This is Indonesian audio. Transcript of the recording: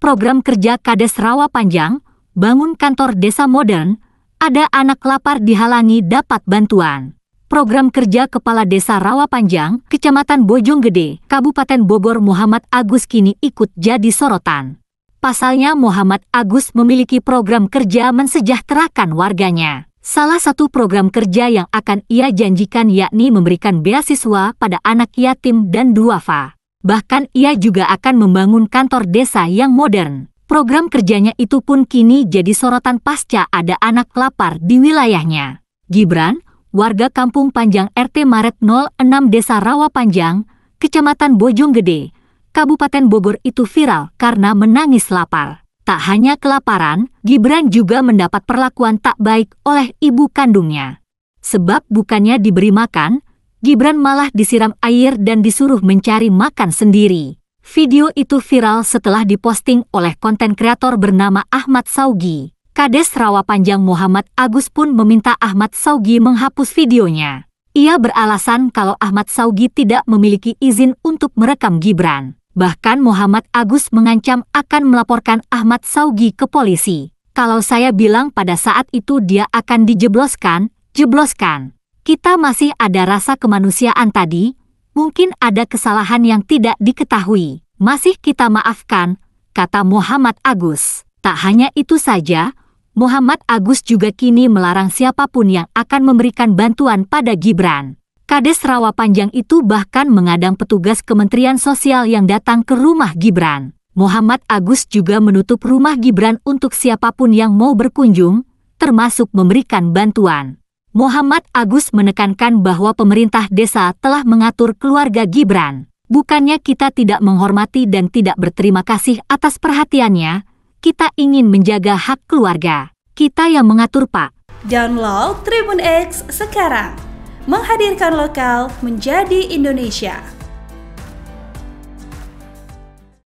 program kerja Kades Rawa Panjang, bangun kantor desa modern, ada anak lapar dihalangi dapat bantuan. Program kerja Kepala Desa Rawa Panjang, Kecamatan Bojonggede, Kabupaten Bogor Muhammad Agus kini ikut jadi sorotan. Pasalnya Muhammad Agus memiliki program kerja mensejahterakan warganya. Salah satu program kerja yang akan ia janjikan yakni memberikan beasiswa pada anak yatim dan duafa. Bahkan ia juga akan membangun kantor desa yang modern. Program kerjanya itu pun kini jadi sorotan pasca ada anak lapar di wilayahnya. Gibran, warga kampung Panjang RT Maret 06 Desa Rawa Panjang, Kecamatan Bojonggede, Kabupaten Bogor itu viral karena menangis lapar. Tak hanya kelaparan, Gibran juga mendapat perlakuan tak baik oleh ibu kandungnya. Sebab bukannya diberi makan, Gibran malah disiram air dan disuruh mencari makan sendiri. Video itu viral setelah diposting oleh konten kreator bernama Ahmad Saugi. Kades Rawa Panjang Muhammad Agus pun meminta Ahmad Saugi menghapus videonya. Ia beralasan kalau Ahmad Saugi tidak memiliki izin untuk merekam Gibran. Bahkan Muhammad Agus mengancam akan melaporkan Ahmad Saugi ke polisi. Kalau saya bilang pada saat itu dia akan dijebloskan, jebloskan kita masih ada rasa kemanusiaan tadi, mungkin ada kesalahan yang tidak diketahui. Masih kita maafkan, kata Muhammad Agus. Tak hanya itu saja, Muhammad Agus juga kini melarang siapapun yang akan memberikan bantuan pada Gibran. Kades Rawa Panjang itu bahkan mengadang petugas Kementerian Sosial yang datang ke rumah Gibran. Muhammad Agus juga menutup rumah Gibran untuk siapapun yang mau berkunjung, termasuk memberikan bantuan. Muhammad Agus menekankan bahwa pemerintah desa telah mengatur keluarga Gibran. Bukannya kita tidak menghormati dan tidak berterima kasih atas perhatiannya, kita ingin menjaga hak keluarga. Kita yang mengatur, Pak. Download Tribun X sekarang. Menghadirkan lokal menjadi Indonesia.